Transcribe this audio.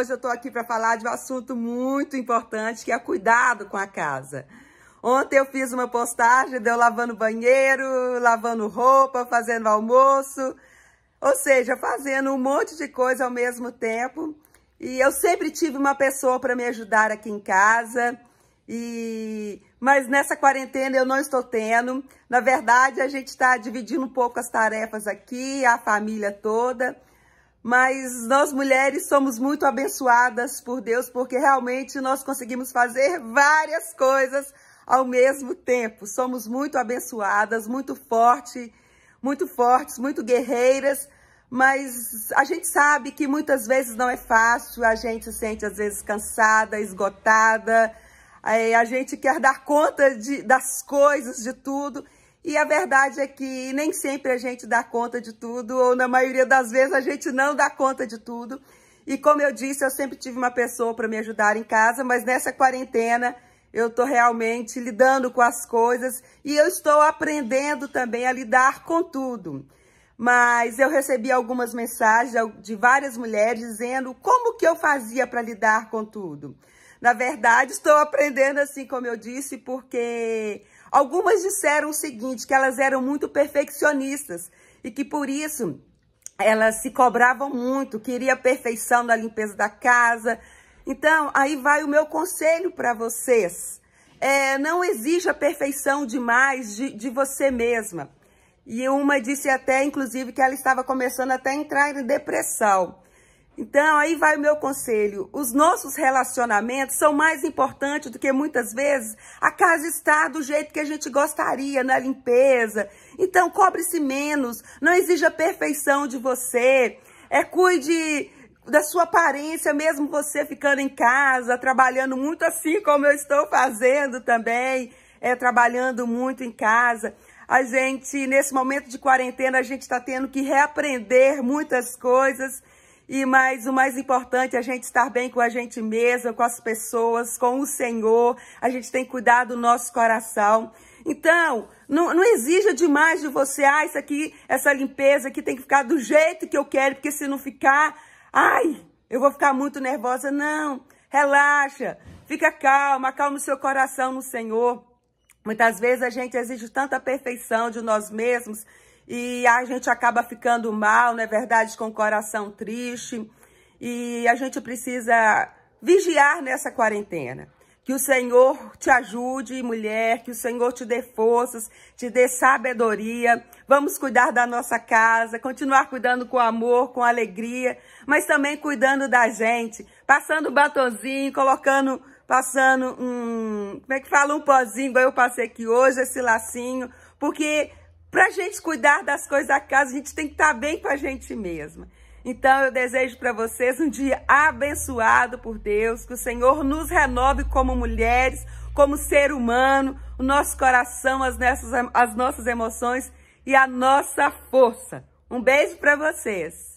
Hoje eu estou aqui para falar de um assunto muito importante, que é cuidado com a casa. Ontem eu fiz uma postagem, deu lavando banheiro, lavando roupa, fazendo almoço, ou seja, fazendo um monte de coisa ao mesmo tempo. E eu sempre tive uma pessoa para me ajudar aqui em casa. E mas nessa quarentena eu não estou tendo. Na verdade, a gente está dividindo um pouco as tarefas aqui, a família toda mas nós mulheres somos muito abençoadas por Deus porque realmente nós conseguimos fazer várias coisas ao mesmo tempo. Somos muito abençoadas, muito forte, muito fortes, muito guerreiras, mas a gente sabe que muitas vezes não é fácil, a gente se sente às vezes cansada, esgotada, a gente quer dar conta de, das coisas, de tudo. E a verdade é que nem sempre a gente dá conta de tudo, ou na maioria das vezes a gente não dá conta de tudo. E como eu disse, eu sempre tive uma pessoa para me ajudar em casa, mas nessa quarentena eu estou realmente lidando com as coisas e eu estou aprendendo também a lidar com tudo. Mas eu recebi algumas mensagens de várias mulheres dizendo como que eu fazia para lidar com tudo. Na verdade, estou aprendendo assim, como eu disse, porque Algumas disseram o seguinte, que elas eram muito perfeccionistas e que por isso elas se cobravam muito, queria perfeição na limpeza da casa. Então, aí vai o meu conselho para vocês. É, não exija perfeição demais de, de você mesma. E uma disse até, inclusive, que ela estava começando até a entrar em depressão. Então, aí vai o meu conselho. Os nossos relacionamentos são mais importantes do que muitas vezes a casa está do jeito que a gente gostaria, na limpeza. Então, cobre-se menos, não exija perfeição de você. É cuide da sua aparência, mesmo você ficando em casa, trabalhando muito assim como eu estou fazendo também, é, trabalhando muito em casa. A gente, nesse momento de quarentena, a gente está tendo que reaprender muitas coisas e mais, o mais importante, é a gente estar bem com a gente mesma, com as pessoas, com o Senhor. A gente tem que cuidar do nosso coração. Então, não, não exija demais de você, ah, isso aqui, essa limpeza aqui tem que ficar do jeito que eu quero, porque se não ficar, ai, eu vou ficar muito nervosa. Não, relaxa, fica calma, acalma o seu coração no Senhor. Muitas vezes a gente exige tanta perfeição de nós mesmos e a gente acaba ficando mal, não é verdade? Com o coração triste. E a gente precisa vigiar nessa quarentena. Que o Senhor te ajude, mulher, que o Senhor te dê forças, te dê sabedoria. Vamos cuidar da nossa casa, continuar cuidando com amor, com alegria, mas também cuidando da gente, passando batonzinho, colocando, passando um, como é que fala, um pozinho, igual eu passei aqui hoje, esse lacinho, porque para a gente cuidar das coisas da casa, a gente tem que estar tá bem com a gente mesma. Então, eu desejo para vocês um dia abençoado por Deus, que o Senhor nos renove como mulheres, como ser humano, o nosso coração, as nossas, as nossas emoções e a nossa força. Um beijo para vocês.